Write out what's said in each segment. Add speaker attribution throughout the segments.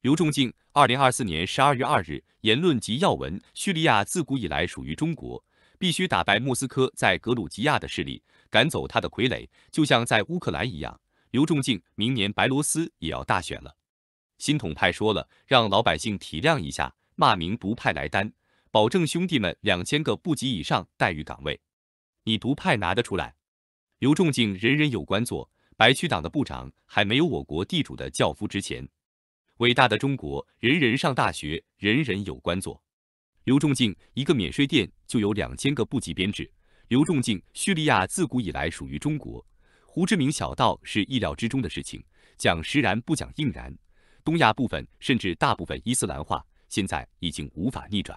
Speaker 1: 刘仲敬，二零二四年十二月二日言论及要闻：叙利亚自古以来属于中国，必须打败莫斯科在格鲁吉亚的势力，赶走他的傀儡，就像在乌克兰一样。刘仲敬，明年白罗斯也要大选了，新统派说了，让老百姓体谅一下，骂名独派来担，保证兄弟们两千个部级以上待遇岗位，你独派拿得出来？刘仲敬，人人有官做，白区党的部长还没有我国地主的教夫值钱。伟大的中国，人人上大学，人人有官做。刘仲敬一个免税店就有两千个部级编制。刘仲敬，叙利亚自古以来属于中国。胡志明小道是意料之中的事情，讲实然不讲应然。东亚部分甚至大部分伊斯兰化，现在已经无法逆转。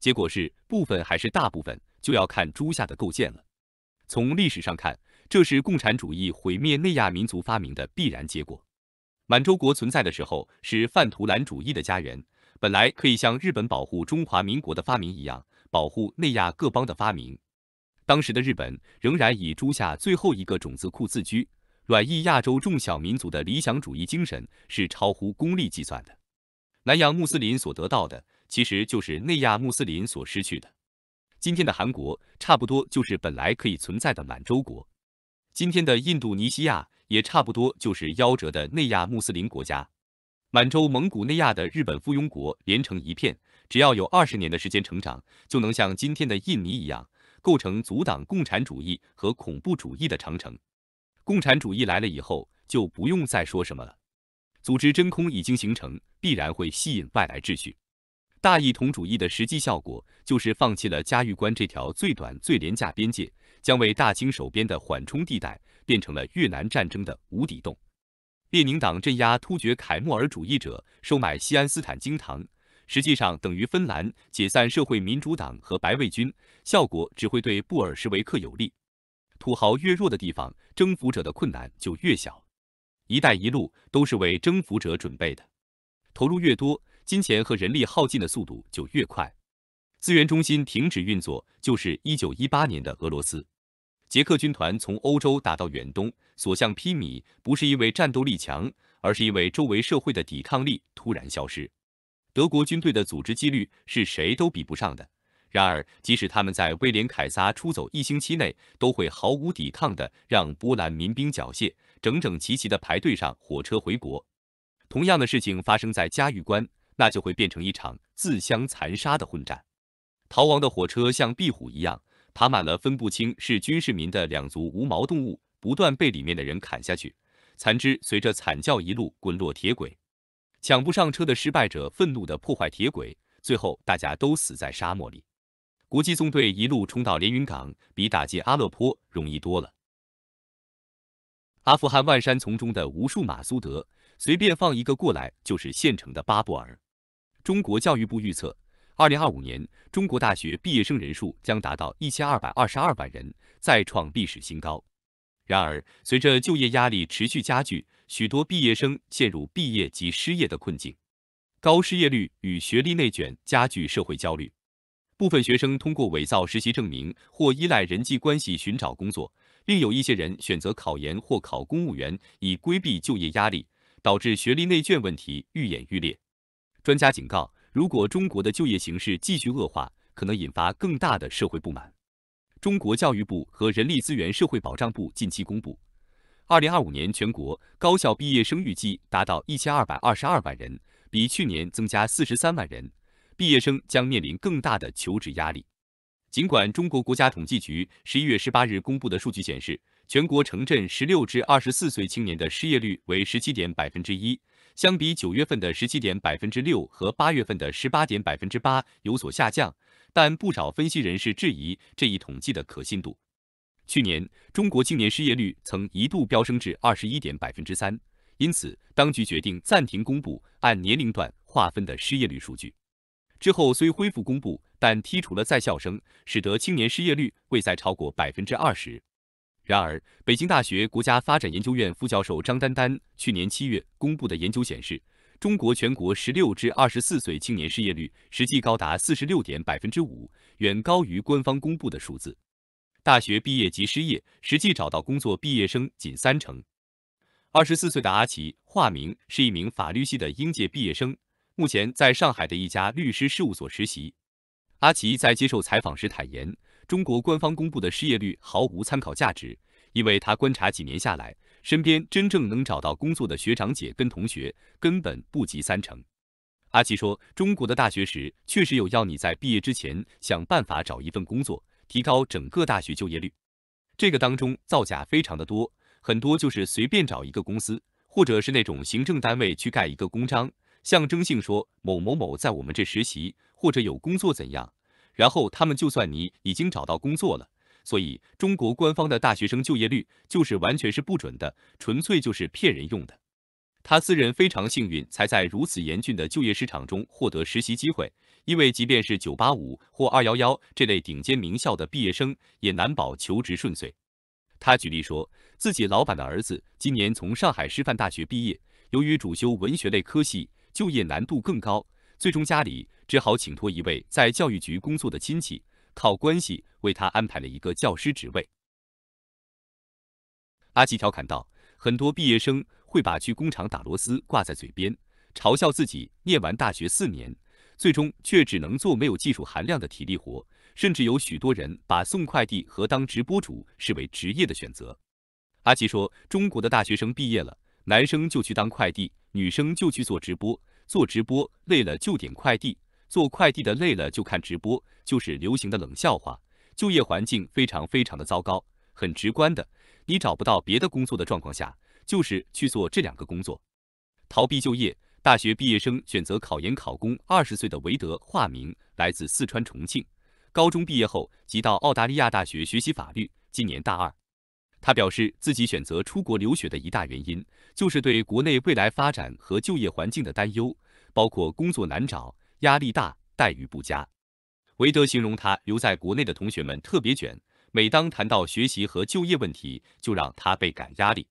Speaker 1: 结果是部分还是大部分，就要看朱夏的构建了。从历史上看，这是共产主义毁灭内亚民族发明的必然结果。满洲国存在的时候是泛图兰主义的家园，本来可以像日本保护中华民国的发明一样保护内亚各邦的发明。当时的日本仍然以朱夏最后一个种子库自居，软意亚洲中小民族的理想主义精神是超乎功利计算的。南洋穆斯林所得到的，其实就是内亚穆斯林所失去的。今天的韩国差不多就是本来可以存在的满洲国，今天的印度尼西亚。也差不多就是夭折的内亚穆斯林国家，满洲、蒙古、内亚的日本附庸国连成一片，只要有二十年的时间成长，就能像今天的印尼一样，构成阻挡共产主义和恐怖主义的长城。共产主义来了以后，就不用再说什么了，组织真空已经形成，必然会吸引外来秩序。大一统主义的实际效果，就是放弃了嘉峪关这条最短最廉价边界，将为大清守边的缓冲地带。变成了越南战争的无底洞。列宁党镇压突厥凯末尔主义者，收买西安斯坦经堂，实际上等于芬兰解散社会民主党和白卫军，效果只会对布尔什维克有利。土豪越弱的地方，征服者的困难就越小。一带一路都是为征服者准备的，投入越多，金钱和人力耗尽的速度就越快。资源中心停止运作，就是一九一八年的俄罗斯。捷克军团从欧洲打到远东，所向披靡，不是因为战斗力强，而是因为周围社会的抵抗力突然消失。德国军队的组织纪律是谁都比不上的。然而，即使他们在威廉凯撒出走一星期内，都会毫无抵抗的让波兰民兵缴械，整整齐齐的排队上火车回国。同样的事情发生在嘉峪关，那就会变成一场自相残杀的混战。逃亡的火车像壁虎一样。爬满了分不清是军事民的两足无毛动物，不断被里面的人砍下去，残肢随着惨叫一路滚落铁轨，抢不上车的失败者愤怒地破坏铁轨，最后大家都死在沙漠里。国际纵队一路冲到连云港，比打进阿勒颇容易多了。阿富汗万山丛中的无数马苏德，随便放一个过来就是现成的巴布尔。中国教育部预测。二零二五年，中国大学毕业生人数将达到一千二百二十二万人，再创历史新高。然而，随着就业压力持续加剧，许多毕业生陷入毕业及失业的困境。高失业率与学历内卷加剧社会焦虑。部分学生通过伪造实习证明或依赖人际关系寻找工作，另有一些人选择考研或考公务员以规避就业压力，导致学历内卷问题愈演愈烈。专家警告。如果中国的就业形势继续恶化，可能引发更大的社会不满。中国教育部和人力资源社会保障部近期公布，二零二五年全国高校毕业生预计达到一千二百二十二万人，比去年增加四十三万人，毕业生将面临更大的求职压力。尽管中国国家统计局十一月十八日公布的数据显示，全国城镇十六至二十四岁青年的失业率为十七点百分之一。相比九月份的十七点百分之六和八月份的十八点百分之八有所下降，但不少分析人士质疑这一统计的可信度。去年中国青年失业率曾一度飙升至二十一点百分之三，因此当局决定暂停公布按年龄段划分的失业率数据。之后虽恢复公布，但剔除了在校生，使得青年失业率未再超过百分之二十。然而，北京大学国家发展研究院副教授张丹丹去年七月公布的研究显示，中国全国十六至二十四岁青年失业率实际高达四十六点百分之五，远高于官方公布的数字。大学毕业即失业，实际找到工作毕业生仅三成。二十四岁的阿奇（化名）是一名法律系的应届毕业生，目前在上海的一家律师事务所实习。阿奇在接受采访时坦言。中国官方公布的失业率毫无参考价值，因为他观察几年下来，身边真正能找到工作的学长姐跟同学根本不及三成。阿奇说，中国的大学时确实有要你在毕业之前想办法找一份工作，提高整个大学就业率。这个当中造假非常的多，很多就是随便找一个公司，或者是那种行政单位去盖一个公章，象征性说某某某在我们这实习或者有工作怎样。然后他们就算你已经找到工作了，所以中国官方的大学生就业率就是完全是不准的，纯粹就是骗人用的。他自认非常幸运才在如此严峻的就业市场中获得实习机会，因为即便是985或211这类顶尖名校的毕业生，也难保求职顺遂。他举例说自己老板的儿子今年从上海师范大学毕业，由于主修文学类科系，就业难度更高。最终，家里只好请托一位在教育局工作的亲戚，靠关系为他安排了一个教师职位。阿奇调侃道：“很多毕业生会把去工厂打螺丝挂在嘴边，嘲笑自己念完大学四年，最终却只能做没有技术含量的体力活。甚至有许多人把送快递和当直播主视为职业的选择。”阿奇说：“中国的大学生毕业了，男生就去当快递，女生就去做直播。”做直播累了就点快递，做快递的累了就看直播，就是流行的冷笑话。就业环境非常非常的糟糕，很直观的，你找不到别的工作的状况下，就是去做这两个工作，逃避就业。大学毕业生选择考研考公。二十岁的韦德，化名，来自四川重庆，高中毕业后即到澳大利亚大学学习法律，今年大二。他表示，自己选择出国留学的一大原因就是对国内未来发展和就业环境的担忧，包括工作难找、压力大、待遇不佳。韦德形容他留在国内的同学们特别卷，每当谈到学习和就业问题，就让他倍感压力。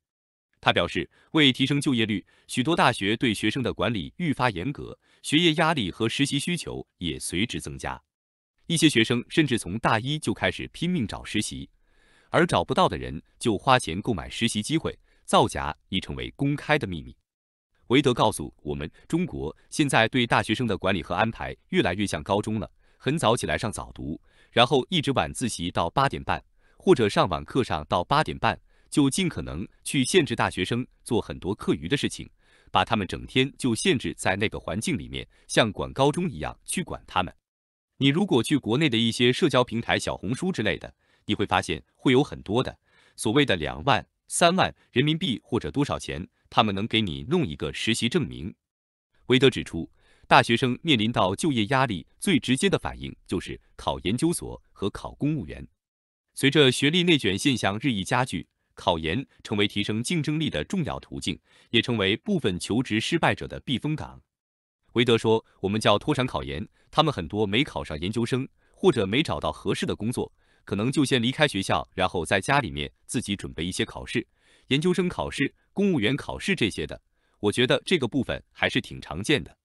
Speaker 1: 他表示，为提升就业率，许多大学对学生的管理愈发严格，学业压力和实习需求也随之增加。一些学生甚至从大一就开始拼命找实习。而找不到的人就花钱购买实习机会，造假已成为公开的秘密。韦德告诉我们，中国现在对大学生的管理和安排越来越像高中了，很早起来上早读，然后一直晚自习到八点半，或者上晚课上到八点半，就尽可能去限制大学生做很多课余的事情，把他们整天就限制在那个环境里面，像管高中一样去管他们。你如果去国内的一些社交平台，小红书之类的。你会发现会有很多的所谓的两万、三万人民币或者多少钱，他们能给你弄一个实习证明。韦德指出，大学生面临到就业压力，最直接的反应就是考研究所和考公务员。随着学历内卷现象日益加剧，考研成为提升竞争力的重要途径，也成为部分求职失败者的避风港。韦德说：“我们叫脱产考研，他们很多没考上研究生，或者没找到合适的工作。”可能就先离开学校，然后在家里面自己准备一些考试，研究生考试、公务员考试这些的。我觉得这个部分还是挺常见的。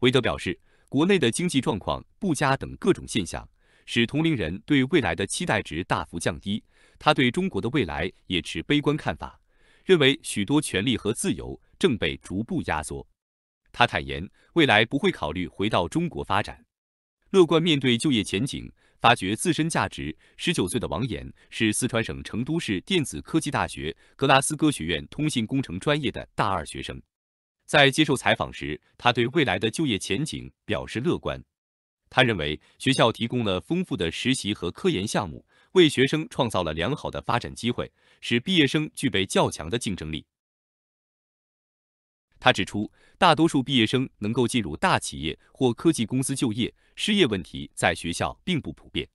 Speaker 1: 韦德表示，国内的经济状况不佳等各种现象，使同龄人对未来的期待值大幅降低。他对中国的未来也持悲观看法，认为许多权利和自由正被逐步压缩。他坦言，未来不会考虑回到中国发展，乐观面对就业前景。发掘自身价值。十九岁的王岩是四川省成都市电子科技大学格拉斯哥学院通信工程专业的大二学生。在接受采访时，他对未来的就业前景表示乐观。他认为，学校提供了丰富的实习和科研项目，为学生创造了良好的发展机会，使毕业生具备较强的竞争力。他指出，大多数毕业生能够进入大企业或科技公司就业，失业问题在学校并不普遍。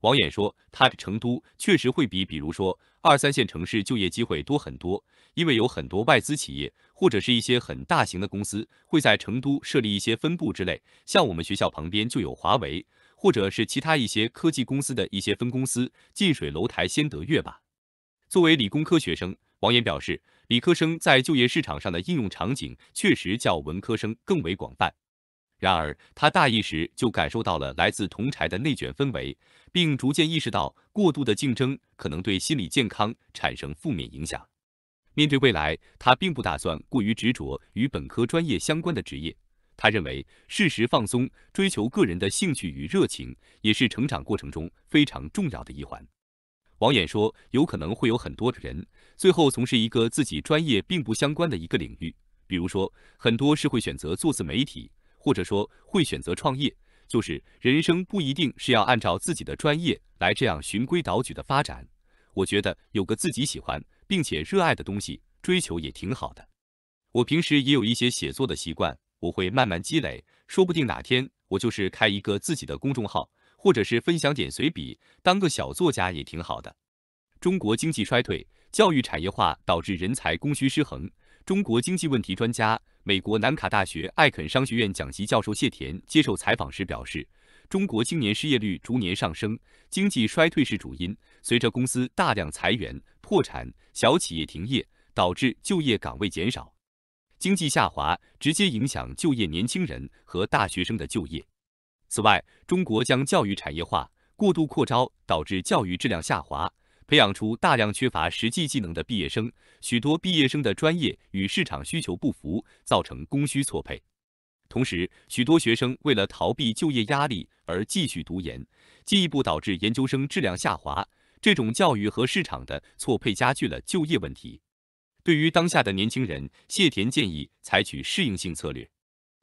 Speaker 1: 王岩说，他成都确实会比，比如说二三线城市就业机会多很多，因为有很多外资企业或者是一些很大型的公司会在成都设立一些分部之类。像我们学校旁边就有华为，或者是其他一些科技公司的一些分公司。近水楼台先得月吧。作为理工科学生，王岩表示。理科生在就业市场上的应用场景确实较文科生更为广泛。然而，他大一时就感受到了来自同柴的内卷氛围，并逐渐意识到过度的竞争可能对心理健康产生负面影响。面对未来，他并不打算过于执着与本科专业相关的职业。他认为，适时放松，追求个人的兴趣与热情，也是成长过程中非常重要的一环。王衍说，有可能会有很多的人最后从事一个自己专业并不相关的一个领域，比如说很多是会选择做自媒体，或者说会选择创业，就是人生不一定是要按照自己的专业来这样循规蹈矩的发展。我觉得有个自己喜欢并且热爱的东西追求也挺好的。我平时也有一些写作的习惯，我会慢慢积累，说不定哪天我就是开一个自己的公众号。或者是分享点随笔，当个小作家也挺好的。中国经济衰退，教育产业化导致人才供需失衡。中国经济问题专家、美国南卡大学艾肯商学院讲席教授谢田接受采访时表示，中国青年失业率逐年上升，经济衰退是主因。随着公司大量裁员、破产、小企业停业，导致就业岗位减少，经济下滑直接影响就业，年轻人和大学生的就业。此外，中国将教育产业化，过度扩招导致教育质量下滑，培养出大量缺乏实际技能的毕业生。许多毕业生的专业与市场需求不符，造成供需错配。同时，许多学生为了逃避就业压力而继续读研，进一步导致研究生质量下滑。这种教育和市场的错配加剧了就业问题。对于当下的年轻人，谢田建议采取适应性策略。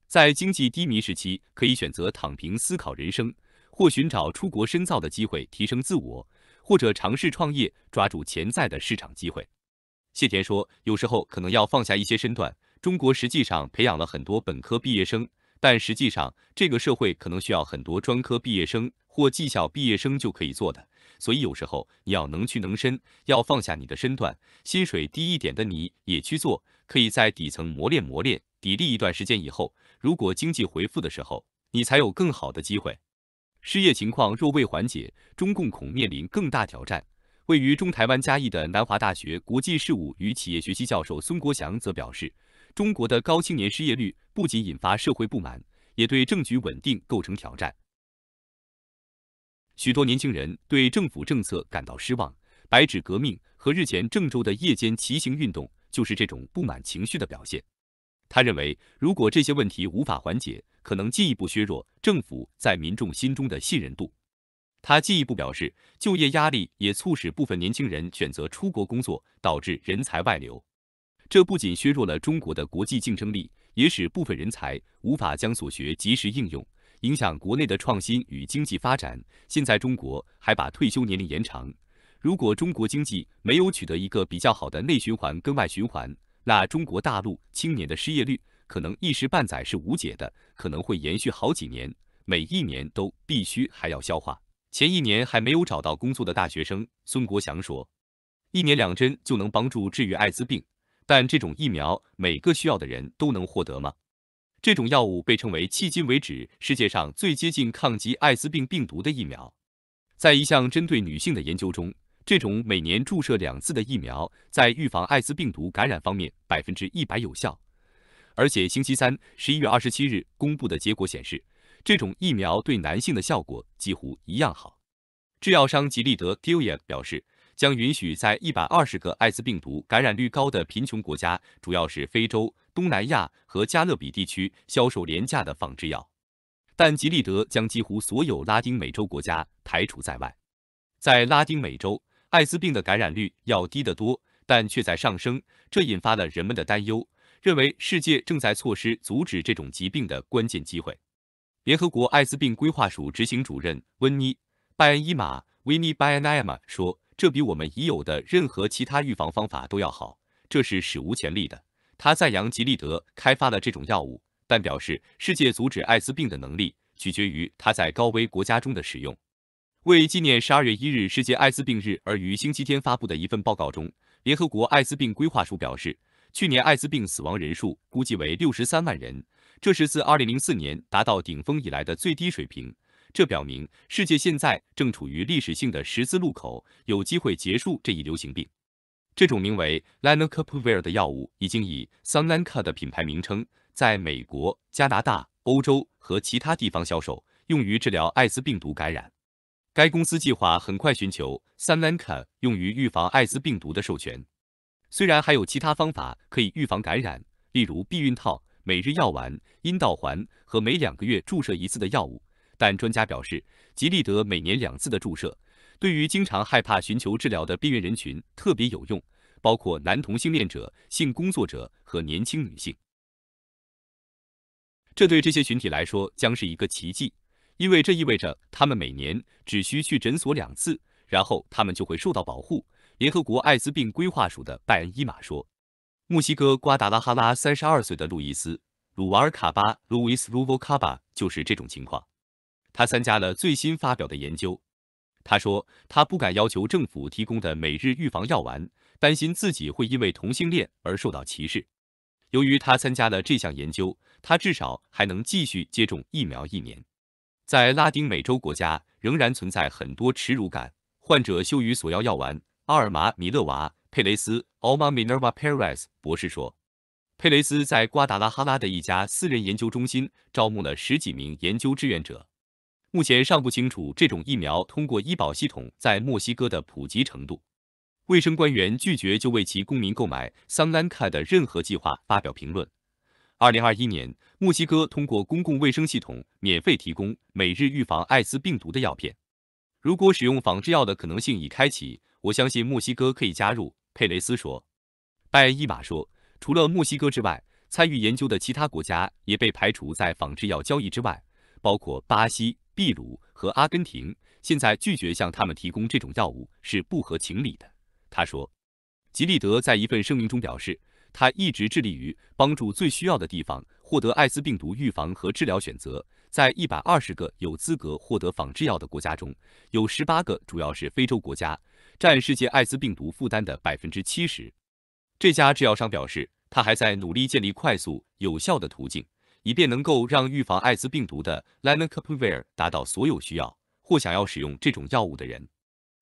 Speaker 1: 在经济低迷时期，可以选择躺平思考人生，或寻找出国深造的机会提升自我，或者尝试创业，抓住潜在的市场机会。谢田说，有时候可能要放下一些身段。中国实际上培养了很多本科毕业生，但实际上这个社会可能需要很多专科毕业生或技校毕业生就可以做的，所以有时候你要能屈能伸，要放下你的身段，薪水低一点的你也去做，可以在底层磨练磨练。砥砺一段时间以后，如果经济恢复的时候，你才有更好的机会。失业情况若未缓解，中共恐面临更大挑战。位于中台湾嘉义的南华大学国际事务与企业学习教授孙国祥则表示，中国的高青年失业率不仅引发社会不满，也对政局稳定构成挑战。许多年轻人对政府政策感到失望，白纸革命和日前郑州的夜间骑行运动就是这种不满情绪的表现。他认为，如果这些问题无法缓解，可能进一步削弱政府在民众心中的信任度。他进一步表示，就业压力也促使部分年轻人选择出国工作，导致人才外流。这不仅削弱了中国的国际竞争力，也使部分人才无法将所学及时应用，影响国内的创新与经济发展。现在中国还把退休年龄延长，如果中国经济没有取得一个比较好的内循环跟外循环。那中国大陆青年的失业率可能一时半载是无解的，可能会延续好几年，每一年都必须还要消化。前一年还没有找到工作的大学生孙国祥说：“一年两针就能帮助治愈艾滋病，但这种疫苗每个需要的人都能获得吗？”这种药物被称为迄今为止世界上最接近抗击艾滋病病毒的疫苗。在一项针对女性的研究中。这种每年注射两次的疫苗在预防艾滋病毒感染方面百分之一百有效，而且星期三十一月二十七日公布的结果显示，这种疫苗对男性的效果几乎一样好。制药商吉利德 g i l l a 表示，将允许在一百二十个艾滋病毒感染率高的贫穷国家，主要是非洲、东南亚和加勒比地区销售廉价的仿制药，但吉利德将几乎所有拉丁美洲国家排除在外，在拉丁美洲。艾滋病的感染率要低得多，但却在上升，这引发了人们的担忧，认为世界正在错失阻止这种疾病的关键机会。联合国艾滋病规划署执行主任温妮·拜恩伊玛 w i n n i 玛 b a y m 说：“这比我们已有的任何其他预防方法都要好，这是史无前例的。”他赞扬吉利德开发了这种药物，但表示世界阻止艾滋病的能力取决于它在高危国家中的使用。为纪念十二月一日世界艾滋病日，而于星期天发布的一份报告中，联合国艾滋病规划署表示，去年艾滋病死亡人数估计为六十三万人，这是自二零零四年达到顶峰以来的最低水平。这表明世界现在正处于历史性的十字路口，有机会结束这一流行病。这种名为 Lenacapavir 的药物已经以 s u n l n c a 的品牌名称在美国、加拿大、欧洲和其他地方销售，用于治疗艾滋病毒感染。该公司计划很快寻求 s a a n n 联 a 用于预防艾滋病毒的授权。虽然还有其他方法可以预防感染，例如避孕套、每日药丸、阴道环和每两个月注射一次的药物，但专家表示，吉利德每年两次的注射对于经常害怕寻求治疗的边缘人群特别有用，包括男同性恋者、性工作者和年轻女性。这对这些群体来说将是一个奇迹。因为这意味着他们每年只需去诊所两次，然后他们就会受到保护。联合国艾滋病规划署的拜恩伊玛说：“墨西哥瓜达拉哈拉三十二岁的路易斯·鲁瓦尔卡巴 （Louis 卡 u v o c a b a 就是这种情况。他参加了最新发表的研究。他说，他不敢要求政府提供的每日预防药丸，担心自己会因为同性恋而受到歧视。由于他参加了这项研究，他至少还能继续接种疫苗一年。”在拉丁美洲国家，仍然存在很多耻辱感，患者羞于索要药丸。阿尔玛米勒娃·佩雷斯 （Alma Minerva Perez） 博士说，佩雷斯在瓜达拉哈拉的一家私人研究中心招募了十几名研究志愿者。目前尚不清楚这种疫苗通过医保系统在墨西哥的普及程度。卫生官员拒绝就为其公民购买桑兰卡的任何计划发表评论。二零二一年，墨西哥通过公共卫生系统免费提供每日预防艾滋病毒的药片。如果使用仿制药的可能性已开启，我相信墨西哥可以加入。佩雷斯说。拜恩伊马说，除了墨西哥之外，参与研究的其他国家也被排除在仿制药交易之外，包括巴西、秘鲁和阿根廷。现在拒绝向他们提供这种药物是不合情理的。他说。吉利德在一份声明中表示。他一直致力于帮助最需要的地方获得艾滋病毒预防和治疗选择。在一百二十个有资格获得仿制药的国家中，有十八个主要是非洲国家，占世界艾滋病毒负担的百分之七十。这家制药商表示，他还在努力建立快速有效的途径，以便能够让预防艾滋病毒的 lenacapavir 达到所有需要或想要使用这种药物的人。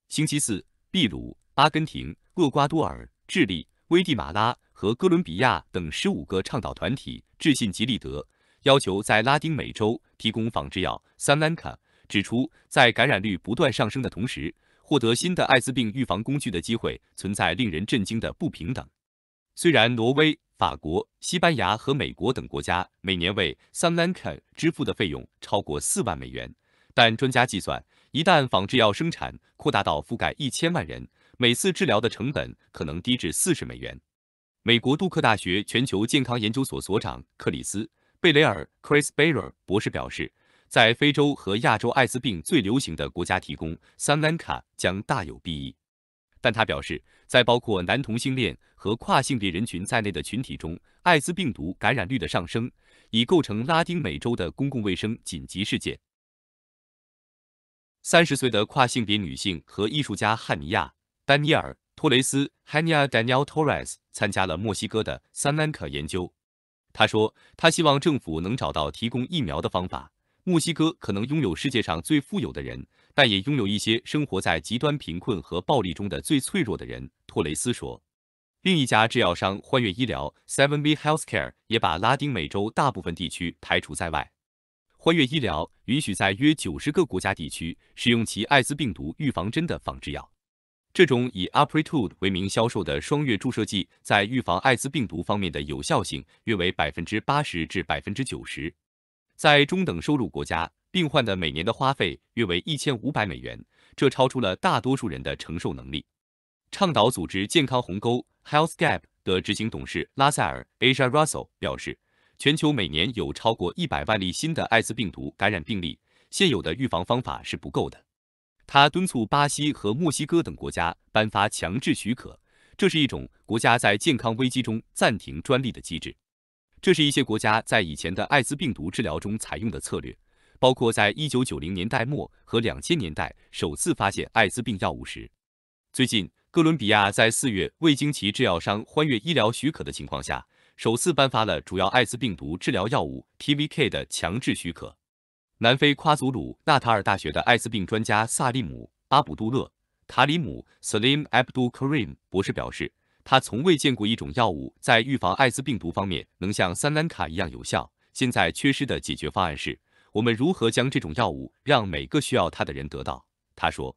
Speaker 1: 星期四，秘鲁、阿根廷、厄瓜多尔、智利、危地马拉。和哥伦比亚等十五个倡导团体致信吉利德，要求在拉丁美洲提供仿制药。s a a n n 兰 a 指出，在感染率不断上升的同时，获得新的艾滋病预防工具的机会存在令人震惊的不平等。虽然挪威、法国、西班牙和美国等国家每年为 s a a n n 兰 a 支付的费用超过四万美元，但专家计算，一旦仿制药生产扩大到覆盖一千万人，每次治疗的成本可能低至四十美元。美国杜克大学全球健康研究所所长克里斯·贝雷尔 （Chris Bayer） 博士表示，在非洲和亚洲艾滋病最流行的国家提供 n 那卡将大有裨益。但他表示，在包括男同性恋和跨性别人群在内的群体中，艾滋病毒感染率的上升已构成拉丁美洲的公共卫生紧急事件。三十岁的跨性别女性和艺术家汉尼亚·丹尼尔。托雷斯 （Hania Daniel Torres） 参加了墨西哥的 Sananca 研究。他说，他希望政府能找到提供疫苗的方法。墨西哥可能拥有世界上最富有的人，但也拥有一些生活在极端贫困和暴力中的最脆弱的人。托雷斯说。另一家制药商欢悦医疗 （Seven V Healthcare） 也把拉丁美洲大部分地区排除在外。欢悦医疗允许在约九十个国家地区使用其艾滋病毒预防针的仿制药。这种以 Apretude 为名销售的双月注射剂，在预防艾滋病毒方面的有效性约为百分之八十至百分之九十。在中等收入国家，病患的每年的花费约为一千五百美元，这超出了大多数人的承受能力。倡导组织健康鸿沟 （Health Gap） 的执行董事拉塞尔 （Asia Russell） 表示，全球每年有超过一百万例新的艾滋病毒感染病例，现有的预防方法是不够的。他敦促巴西和墨西哥等国家颁发强制许可，这是一种国家在健康危机中暂停专利的机制。这是一些国家在以前的艾滋病毒治疗中采用的策略，包括在一九九零年代末和两千年代首次发现艾滋病药物时。最近，哥伦比亚在四月未经其制药商欢悦医疗许可的情况下，首次颁发了主要艾滋病毒治疗药物 TVK 的强制许可。南非夸祖鲁纳塔尔大学的艾滋病专家萨利姆·阿卜杜勒·塔里姆 （Slim Abdul k a r i m 博士表示，他从未见过一种药物在预防艾滋病毒方面能像三兰卡一样有效。现在缺失的解决方案是，我们如何将这种药物让每个需要它的人得到？他说。